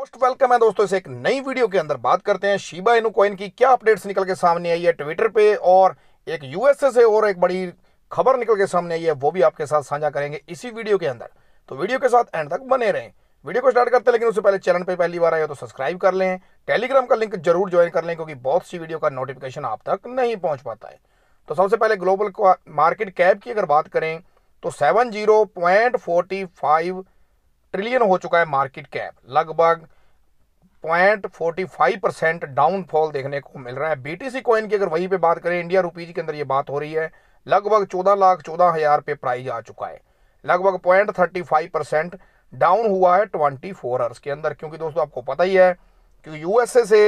most welcome है दोस्तों इसे एक नई वीडियो के अंदर बात करते हैं शिबा इनू कॉइन की क्या अपडेट्स निकल के सामने आई है ट्विटर पे और एक यूएसए से और एक बड़ी खबर निकल के सामने आई है वो भी आपके साथ साझा करेंगे इसी वीडियो के अंदर तो वीडियो के साथ एंड तक बने रहें वीडियो को स्टार्ट करते हैं लेकिन उससे पहले चैनल पर पहली बार आए तो सब्सक्राइब कर लें टेलीग्राम का लिंक जरूर ज्वाइन कर लें क्योंकि बहुत सी वीडियो का नोटिफिकेशन आप तक नहीं पहुँच पाता है तो सबसे पहले ग्लोबल मार्केट कैप की अगर बात करें तो seven zero point forty five trillion हो चुका है मार्केट कैप लगभग point forty five percent downfall देखने को मिल रहा है बीटीसी कॉइन की अगर वहीं पे बात करें इंडिया रुपीज के अंदर ये बात हो रही है लगभग चौदह लाख चौदह हजार पे प्राइस आ चुका है लगभग point thirty five percent down हुआ है ट्वेंटी फोर आवर्स के अंदर क्योंकि दोस्तों आपको पता ही है कि यूएसए से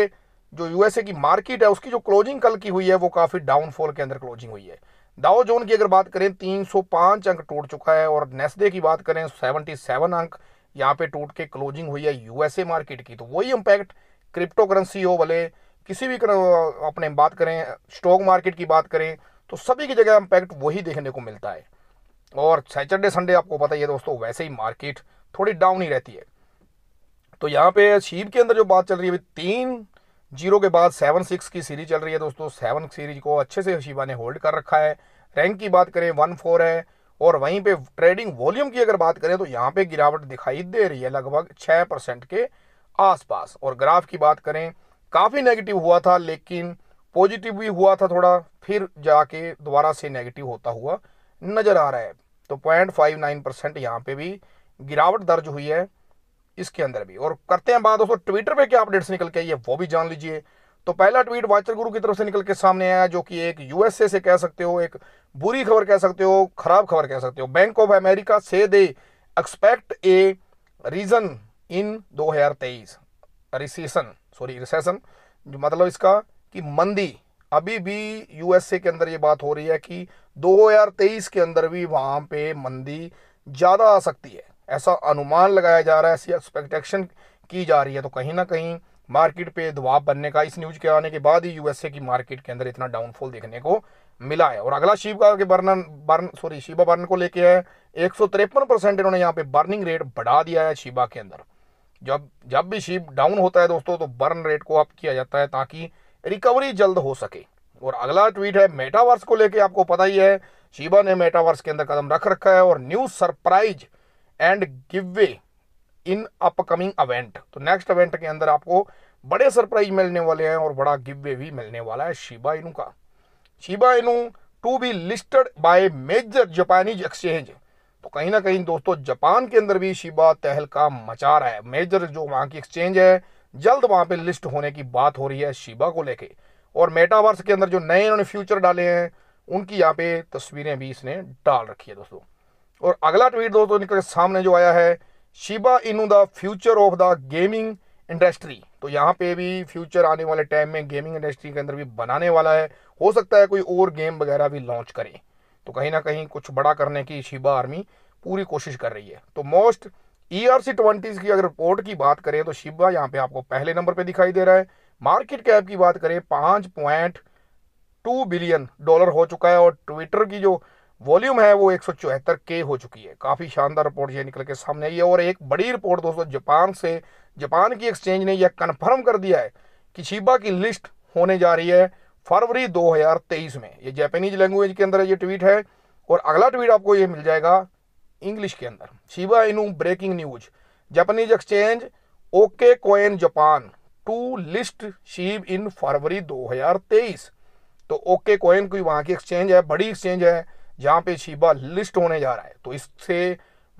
जो यूएसए की मार्केट है उसकी जो क्लोजिंग कल की हुई है वो काफ़ी डाउनफॉल के अंदर क्लोजिंग हुई है दाओ जोन की अगर बात करें 305 अंक टूट चुका है और नेस्डे की बात करें 77 अंक यहाँ पे टूट के क्लोजिंग हुई है यूएसए मार्केट की तो वही इम्पैक्ट क्रिप्टो करेंसी हो भले किसी भी अपने बात करें स्टॉक मार्केट की बात करें तो सभी की जगह इम्पैक्ट वही देखने को मिलता है और सैटरडे संडे आपको पता ही है दोस्तों वैसे ही मार्केट थोड़ी डाउन ही रहती है तो यहाँ पे शीप के अंदर जो बात चल रही है तीन जीरो के बाद सेवन सिक्स की सीरीज चल रही है दोस्तों सेवन सीरीज को अच्छे से शिवा ने होल्ड कर रखा है रैंक की बात करें वन फोर है और वहीं पे ट्रेडिंग वॉल्यूम की अगर बात करें तो यहाँ पे गिरावट दिखाई दे रही है लगभग छह परसेंट के आसपास और ग्राफ की बात करें काफ़ी नेगेटिव हुआ था लेकिन पॉजिटिव भी हुआ था थोड़ा फिर जाके दोबारा से नेगेटिव होता हुआ नज़र आ रहा है तो पॉइंट फाइव नाइन परसेंट यहाँ पे भी गिरावट दर्ज हुई है इसके अंदर भी और करते हैं बात दोस्तों ट्विटर पे क्या अपडेट्स निकल के आई है वो भी जान लीजिए तो पहला ट्वीट वाचर गुरु की तरफ से निकल के सामने आया जो कि एक यूएसए से कह सकते हो एक बुरी खबर कह सकते हो खराब खबर कह सकते हो बैंक ऑफ अमेरिका से they expect a reason in 2023 recession sorry recession मतलब इसका कि मंदी अभी भी यूएसए के अंदर ये बात हो रही है कि 2023 के अंदर भी वहां पे मंदी ज़्यादा आ सकती है ऐसा अनुमान लगाया जा रहा है ऐसी एक्सपेक्टेशन की जा रही है तो कहीं ना कहीं मार्केट पे दबाव बनने का इस न्यूज के आने के बाद ही यूएसए की मार्केट के अंदर इतना डाउनफॉल देखने को मिला है और अगला शिव के बर्नन बर्न सॉरी शिवा बर्न को लेके है एक परसेंट इन्होंने यहाँ पे बर्निंग रेट बढ़ा दिया है शिवा के अंदर जब जब भी शिव डाउन होता है दोस्तों तो बर्न रेट को अप किया जाता है ताकि रिकवरी जल्द हो सके और अगला ट्वीट है मेटावर्स को लेके आपको पता ही है शिबा ने मेटावर्स के अंदर कदम रख रखा है और new surprise and giveaway in upcoming event तो नेक्स्ट इवेंट के अंदर आपको बड़े सरप्राइज मिलने वाले हैं और बड़ा गिवे भी मिलने वाला है शिबा इनू का Shiba Inu to be listed by major Japanese exchange तो कहीं ना कहीं दोस्तों जापान के अंदर भी शिबा तहलका मचा रहा है मेजर जो वहां की एक्सचेंज है जल्द वहां पे लिस्ट होने की बात हो रही है शिबा को लेके और मेटावर्स के अंदर जो नए इन्होंने फ्यूचर डाले हैं उनकी यहाँ पे तस्वीरें भी इसने डाल रखी है दोस्तों और अगला ट्वीट दोस्तों इनके सामने जो आया है Shiba Inu the future of the gaming industry तो यहाँ पे भी फ्यूचर आने वाले टाइम में गेमिंग इंडस्ट्री के अंदर भी बनाने वाला है हो सकता है कोई और गेम वगैरह भी लॉन्च करे तो कहीं ना कहीं कुछ बड़ा करने की शिबा आर्मी पूरी कोशिश कर रही है तो most E R C twenties की अगर रिपोर्ट की बात करें तो शिबा यहाँ पे आपको पहले नंबर पे दिखाई दे रहा है मार्केट कैप की बात करें पाँच पॉइंट टू बिलियन डॉलर हो चुका है और ट्विटर की जो वॉल्यूम है वो एक के हो चुकी है काफ़ी शानदार रिपोर्ट ये निकल के सामने आई है और एक बड़ी रिपोर्ट दोस्तों जापान से जापान की एक्सचेंज ने यह कन्फर्म कर दिया है कि शिबा की लिस्ट होने जा रही है फरवरी 2023 में ये जापानीज लैंग्वेज के अंदर ये ट्वीट है और अगला ट्वीट आपको ये मिल जाएगा इंग्लिश के अंदर Shiba Inu breaking news Japanese exchange okay coin Japan to list Shib in February 2023 तो ओके कोयन कोई वहाँ की एक्सचेंज है बड़ी एक्सचेंज है जहाँ पे शिबा लिस्ट होने जा रहा है तो इससे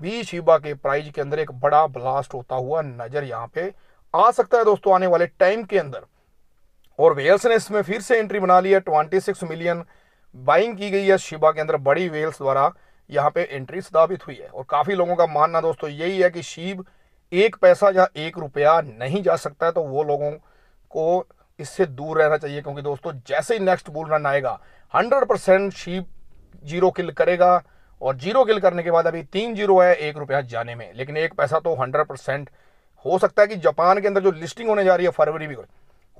भी शिबा के प्राइज के अंदर एक बड़ा ब्लास्ट होता हुआ नजर यहाँ पे आ सकता है दोस्तों आने वाले टाइम के अंदर और वेल्स ने इसमें फिर से एंट्री बना ली है ट्वेंटी सिक्स मिलियन बाइंग की गई है शिबा के अंदर बड़ी वेल्स द्वारा यहाँ पे एंट्री स्थापित हुई है और काफ़ी लोगों का मानना दोस्तों यही है कि शिव एक पैसा या एक रुपया नहीं जा सकता है तो वो लोगों को इससे दूर रहना चाहिए क्योंकि दोस्तों जैसे ही नेक्स्ट बुल रन आएगा hundred percent Shib zero kill करेगा और जीरो किल करने के बाद अभी तीन जीरो है एक रुपया जाने में लेकिन एक पैसा तो हंड्रेड परसेंट हो सकता है कि जापान के अंदर जो लिस्टिंग होने जा रही है फरवरी भी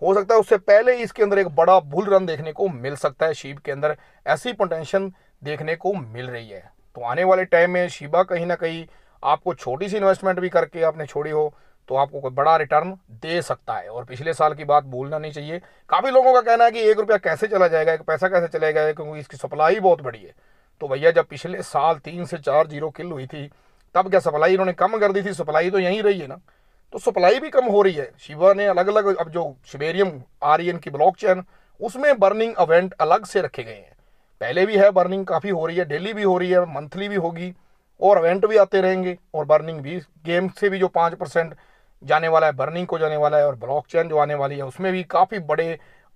हो सकता है उससे पहले ही इसके अंदर एक बड़ा बुल रन देखने को मिल सकता है शिव के अंदर ऐसी पोटेंशन देखने को मिल रही है तो आने वाले टाइम में शिबा कहीं ना कहीं आपको छोटी सी इन्वेस्टमेंट भी करके आपने छोड़ी हो तो आपको कोई बड़ा रिटर्न दे सकता है और पिछले साल की बात भूलना नहीं चाहिए काफ़ी लोगों का कहना है कि एक रुपया कैसे चला जाएगा एक पैसा कैसे चला जाएगा क्योंकि इसकी सप्लाई बहुत बड़ी है तो भैया जब पिछले साल तीन से चार जीरो किल हुई थी तब क्या सप्लाई इन्होंने कम कर दी थी सप्लाई तो यहीं रही है ना तो सप्लाई भी कम हो रही है शिवा ने अलग अलग अब जो शिबेरियम आर्यन की ब्लॉक चैन उसमें बर्निंग इवेंट अलग से रखे गए हैं पहले भी है बर्निंग काफ़ी हो रही है डेली भी हो रही है मंथली भी होगी और इवेंट भी आते रहेंगे और बर्निंग भी गेम से भी जो पाँच परसेंट जाने वाला है बर्निंग को जाने वाला है और ब्लॉकचेन जो आने वाली है उसमें भी काफ़ी बड़े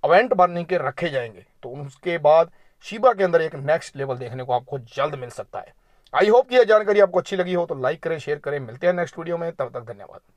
अवेंट बर्निंग के रखे जाएंगे तो उसके बाद शिबा के अंदर एक नेक्स्ट लेवल देखने को आपको जल्द मिल सकता है आई होप कि यह जानकारी आपको अच्छी लगी हो तो लाइक करें शेयर करें मिलते हैं नेक्स्ट वीडियो में तब तक धन्यवाद